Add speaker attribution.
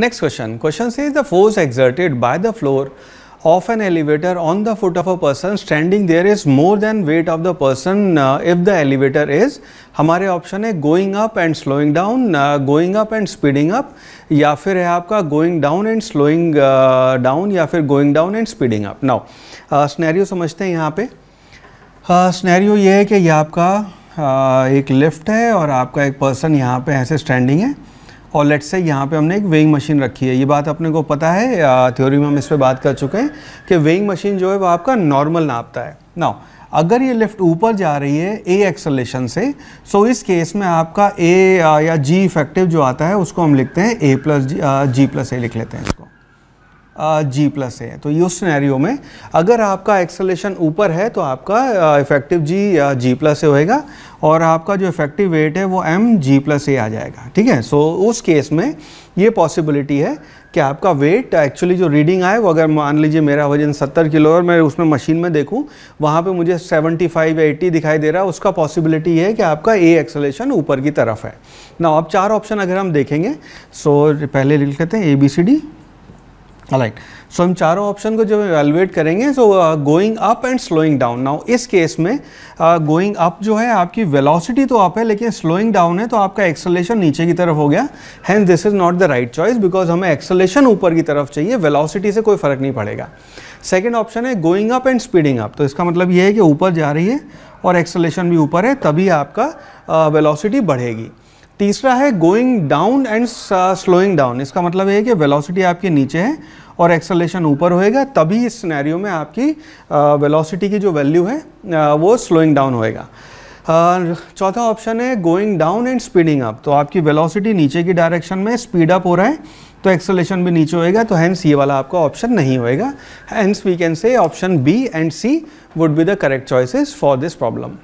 Speaker 1: next question question से is the force exerted by the floor of an elevator on the foot of a person standing there is more than weight of the person if the elevator is हमारे option है going up and slowing down going up and speeding up या फिर है आपका going down and slowing down या फिर going down and speeding up now scenario समझते हैं यहाँ पे स्नैरियो uh, ये है कि यह आपका uh, एक लिफ्ट है और आपका एक पर्सन यहाँ पे ऐसे स्टैंडिंग है और लेट्स से यहाँ पे हमने एक वेइंग मशीन रखी है ये बात अपने को पता है थ्योरी में हम इस पर बात कर चुके हैं कि वेइंग मशीन जो है वो आपका नॉर्मल नापता है नाउ अगर ये लिफ्ट ऊपर जा रही है ए एक्सलेशन से सो so इस केस में आपका ए या जी इफेक्टिव जो आता है उसको हम लिखते हैं ए प्लस जी प्लस ए लिख लेते हैं इसको जी प्लस ए है तो ये उस सिनेरियो में अगर आपका एक्सेलेशन ऊपर है तो आपका इफेक्टिव जी जी प्लस ए होएगा और आपका जो इफेक्टिव वेट है वो एम जी प्लस ए आ जाएगा ठीक है सो उस केस में ये पॉसिबिलिटी है कि आपका वेट एक्चुअली जो रीडिंग आए वो अगर मान लीजिए मेरा वजन 70 किलो और मैं उसमें मशीन में देखूं वहाँ पे मुझे 75 या 80 दिखाई दे रहा है उसका पॉसिबिलिटी है कि आपका ए एक्सलेशन ऊपर की तरफ है ना अब चार ऑप्शन अगर हम देखेंगे सो पहले लिख लेते हैं A B C D right so हम चारों ऑप्शन को जब एवेलुएट करेंगे so going up and slowing down now इस केस में गोइंग uh, अप जो है आपकी वेलोसिटी तो अप है लेकिन स्लोइंग डाउन है तो आपका एक्सलेशन नीचे की तरफ हो गया hence this is not the right choice because हमें एक्सलेशन ऊपर की तरफ चाहिए वेलोसिटी से कोई फ़र्क नहीं पड़ेगा सेकेंड ऑप्शन है going up and speeding up तो इसका मतलब ये है कि ऊपर जा रही है और एक्सलेशन भी ऊपर है तभी आपका वेलोसिटी uh, बढ़ेगी तीसरा है going down and slowing down इसका मतलब ये है कि वेलोसिटी आपके नीचे है और एक्सलेशन ऊपर होएगा तभी इस सिनेरियो में आपकी वेलोसिटी uh, की जो वैल्यू है uh, वो स्लोइंग डाउन होएगा चौथा ऑप्शन है going down and speeding up तो आपकी वेलोसिटी नीचे की डायरेक्शन में स्पीड अप हो रहा है तो एक्सलेशन भी नीचे होएगा तो हैंस ये वाला आपका ऑप्शन नहीं होएगा hence we can say option B and C would be the correct choices for this problem